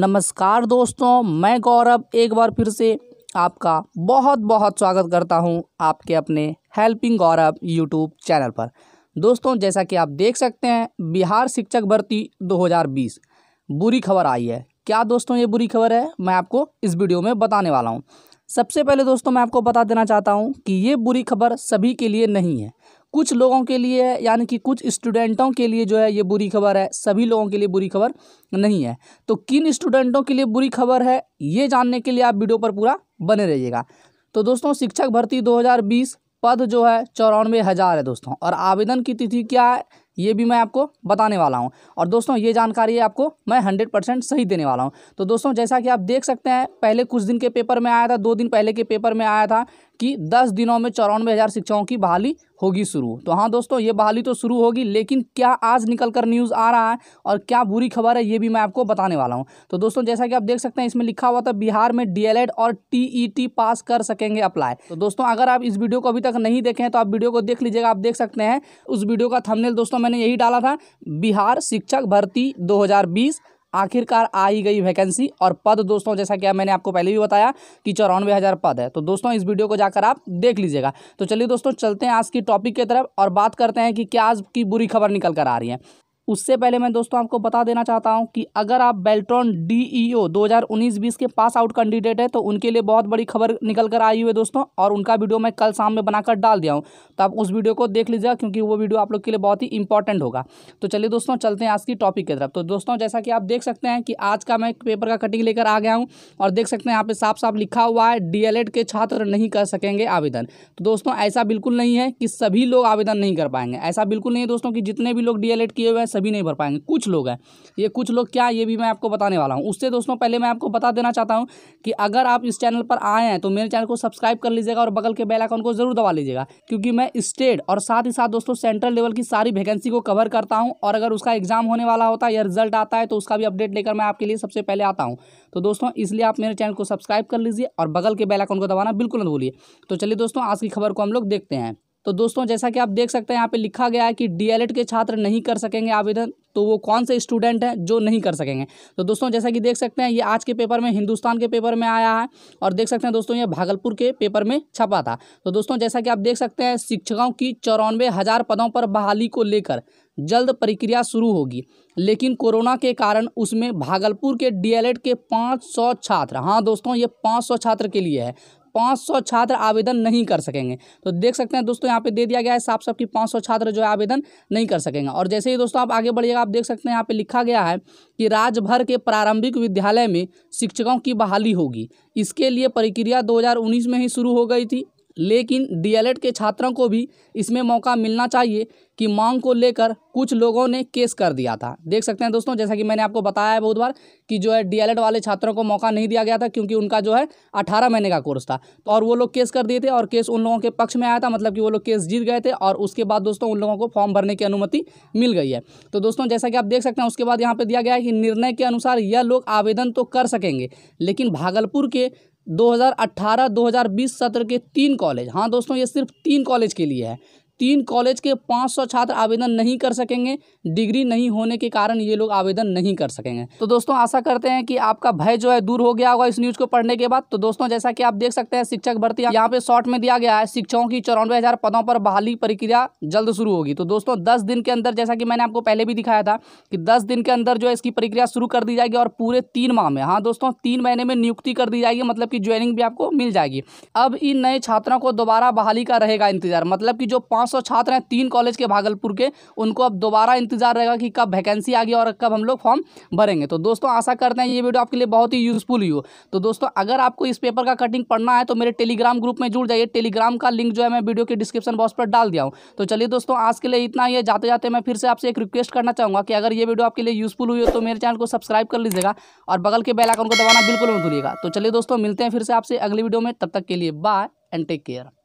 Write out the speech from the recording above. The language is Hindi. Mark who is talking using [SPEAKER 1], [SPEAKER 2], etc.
[SPEAKER 1] नमस्कार दोस्तों मैं गौरव एक बार फिर से आपका बहुत बहुत स्वागत करता हूं आपके अपने हेल्पिंग गौरव यूट्यूब चैनल पर दोस्तों जैसा कि आप देख सकते हैं बिहार शिक्षक भर्ती 2020 बुरी खबर आई है क्या दोस्तों ये बुरी खबर है मैं आपको इस वीडियो में बताने वाला हूँ सबसे पहले दोस्तों मैं आपको बता देना चाहता हूँ कि ये बुरी खबर सभी के लिए नहीं है कुछ लोगों के लिए है यानी कि कुछ स्टूडेंटों के लिए जो है ये बुरी खबर है सभी लोगों के लिए बुरी खबर नहीं है तो किन स्टूडेंटों के लिए बुरी खबर है ये जानने के लिए आप वीडियो पर पूरा बने रहिएगा तो दोस्तों शिक्षक भर्ती 2020 पद जो है चौरानवे हज़ार है दोस्तों और आवेदन की तिथि क्या है ये भी मैं आपको बताने वाला हूँ और दोस्तों ये जानकारी आपको मैं हंड्रेड परसेंट सही देने वाला हूँ तो दोस्तों जैसा कि आप देख सकते हैं पहले कुछ दिन के पेपर में आया था दो दिन पहले के पेपर में आया था कि दस दिनों में चौरानवे हज़ार शिक्षकों की बहाली होगी शुरू तो हाँ दोस्तों ये बहाली तो शुरू होगी लेकिन क्या आज निकल कर न्यूज़ आ रहा है और क्या बुरी खबर है ये भी मैं आपको बताने वाला हूँ तो दोस्तों जैसा कि आप देख सकते हैं इसमें लिखा हुआ था बिहार में डी और टी e पास कर सकेंगे अप्लाई तो दोस्तों अगर आप इस वीडियो को अभी तक नहीं देखे हैं तो आप वीडियो को देख लीजिएगा आप देख सकते हैं उस वीडियो का थमनेल दोस्तों मैंने यही डाला था बिहार शिक्षक भर्ती दो आखिरकार आ ही गई वैकेंसी और पद दोस्तों जैसा कि मैंने आपको पहले भी बताया कि चौरानवे हज़ार पद है तो दोस्तों इस वीडियो को जाकर आप देख लीजिएगा तो चलिए दोस्तों चलते हैं आज की टॉपिक की तरफ और बात करते हैं कि क्या आज की बुरी खबर निकल कर आ रही है उससे पहले मैं दोस्तों आपको बता देना चाहता हूं कि अगर आप बेल्ट्रॉन डीईओ 2019-20 के पास आउट कैंडिडेट है तो उनके लिए बहुत बड़ी खबर निकल कर आई हुई है दोस्तों और उनका वीडियो मैं कल शाम में बनाकर डाल दिया हूं तो आप उस वीडियो को देख लीजिएगा क्योंकि वो वीडियो आप लोग के लिए बहुत ही इंपॉर्टेंट होगा तो चलिए दोस्तों चलते हैं आज की टॉपिक की तरफ तो दोस्तों जैसा कि आप देख सकते हैं कि आज का मैं पेपर का कटिंग लेकर आ गया हूँ और देख सकते हैं यहाँ पर साफ साफ लिखा हुआ है डी के छात्र नहीं कर सकेंगे आवेदन तो दोस्तों ऐसा बिल्कुल नहीं है कि सभी लोग आवेदन नहीं कर पाएंगे ऐसा बिल्कुल नहीं है दोस्तों कि जितने भी लोग डी किए हुए हैं सभी नहीं भर पाएंगे कुछ लोग हैं ये कुछ लोग क्या ये भी मैं आपको बताने वाला हूँ उससे दोस्तों पहले मैं आपको बता देना चाहता हूँ कि अगर आप इस चैनल पर आए हैं तो मेरे चैनल को सब्सक्राइब कर लीजिएगा और बगल के बेल आइकन को जरूर दबा लीजिएगा क्योंकि मैं स्टेट और साथ ही साथ दोस्तों सेंट्रल लेवल की सारी वैकेंसी को कवर करता हूँ और अगर उसका एग्जाम होने वाला होता है या रिजल्ट आता है तो उसका भी अपडेट लेकर मैं आपके लिए सबसे पहले आता हूँ तो दोस्तों इसलिए आप मेरे चैनल को सब्सक्राइब कर लीजिए और बगल के बेल आइकन को दबाना बिल्कुल न भूलिए तो चलिए दोस्तों आज की खबर को हम लोग देखते हैं तो दोस्तों जैसा कि आप देख सकते हैं यहाँ पे लिखा गया है कि डी के छात्र नहीं कर सकेंगे आवेदन तो वो कौन से स्टूडेंट हैं जो नहीं कर सकेंगे तो दोस्तों जैसा कि देख सकते हैं ये आज के पेपर में हिंदुस्तान के पेपर में आया है और देख सकते हैं दोस्तों ये भागलपुर के पेपर में छपा था तो दोस्तों जैसा कि आप देख सकते हैं शिक्षकों की चौरानवे हज़ार पदों पर बहाली को लेकर जल्द प्रक्रिया शुरू होगी लेकिन कोरोना के कारण उसमें भागलपुर के डीएलएड के 500 छात्र हाँ दोस्तों ये 500 छात्र के लिए है 500 छात्र आवेदन नहीं कर सकेंगे तो देख सकते हैं दोस्तों यहाँ पे दे दिया गया है साफ साफ कि 500 छात्र जो है आवेदन नहीं कर सकेंगे और जैसे ही दोस्तों आप आगे बढ़िएगा आप देख सकते हैं यहाँ पे लिखा गया है कि राज्य भर के प्रारंभिक विद्यालय में शिक्षकों की बहाली होगी इसके लिए प्रक्रिया दो में ही शुरू हो गई थी लेकिन डी के छात्रों को भी इसमें मौका मिलना चाहिए कि मांग को लेकर कुछ लोगों ने केस कर दिया था देख सकते हैं दोस्तों जैसा कि मैंने आपको बताया है बहुत बार कि जो है डी वाले छात्रों को मौका नहीं दिया गया था क्योंकि उनका जो है अठारह महीने का कोर्स था तो और वो लोग केस कर दिए थे और केस उन लोगों के पक्ष में आया था मतलब कि वो लोग केस जीत गए थे और उसके बाद दोस्तों उन लोगों को फॉर्म भरने की अनुमति मिल गई है तो दोस्तों जैसा कि आप देख सकते हैं उसके बाद यहाँ पर दिया गया है कि निर्णय के अनुसार यह लोग आवेदन तो कर सकेंगे लेकिन भागलपुर के 2018-2020 सत्र के तीन कॉलेज हाँ दोस्तों ये सिर्फ तीन कॉलेज के लिए है तीन कॉलेज के 500 छात्र आवेदन नहीं कर सकेंगे डिग्री नहीं होने के कारण ये लोग आवेदन नहीं कर सकेंगे तो दोस्तों आशा करते हैं कि आपका भय जो है दूर हो गया होगा इस न्यूज़ को पढ़ने के बाद तो दोस्तों जैसा कि आप देख सकते हैं शिक्षक भर्ती यहाँ पे शॉर्ट में दिया गया है शिक्षकों की चौरानवे पदों पर बहाली प्रक्रिया जल्द शुरू होगी तो दोस्तों दस दिन के अंदर जैसा कि मैंने आपको पहले भी दिखाया था कि दस दिन के अंदर जो है इसकी प्रक्रिया शुरू कर दी जाएगी और पूरे तीन माह में हाँ दोस्तों तीन महीने में नियुक्ति कर दी जाएगी मतलब की ज्वाइनिंग भी आपको मिल जाएगी अब इन नए छात्रों को दोबारा बहाली का रहेगा इंतजार मतलब की जो पाँच सौ छात्र हैं तीन कॉलेज के भागलपुर के उनको अब दोबारा इंतजार रहेगा कि कब वैकेंसी आ गई और कब हम लोग फॉर्म भरेंगे तो दोस्तों आशा करते हैं ये वीडियो आपके लिए बहुत ही यूजफुल हो तो दोस्तों अगर आपको इस पेपर का कटिंग पढ़ना है तो मेरे टेलीग्राम ग्रुप में जुड़ जाइए टेलीग्राम का लिंक जो है मैं वीडियो के डिस्क्रिप्शन बॉक्स पर डाल दिया हूँ तो चलिए दोस्तों आज के लिए इतना ही है जाते जाते मैं फिर से आपसे एक रिक्वेस्ट करना चाहूँगा कि अगर ये वीडियो आपके लिए यूजफुल हुई हो तो मेरे चैनल को सब्सक्राइब कर लीजिएगा और बगल के बेल आइकन को दबाना बिल्कुल मत भूलिएगा तो चलिए दोस्तों मिलते हैं फिर से आपसे अगली वीडियो में तब तक के लिए बाय एंड टेक केयर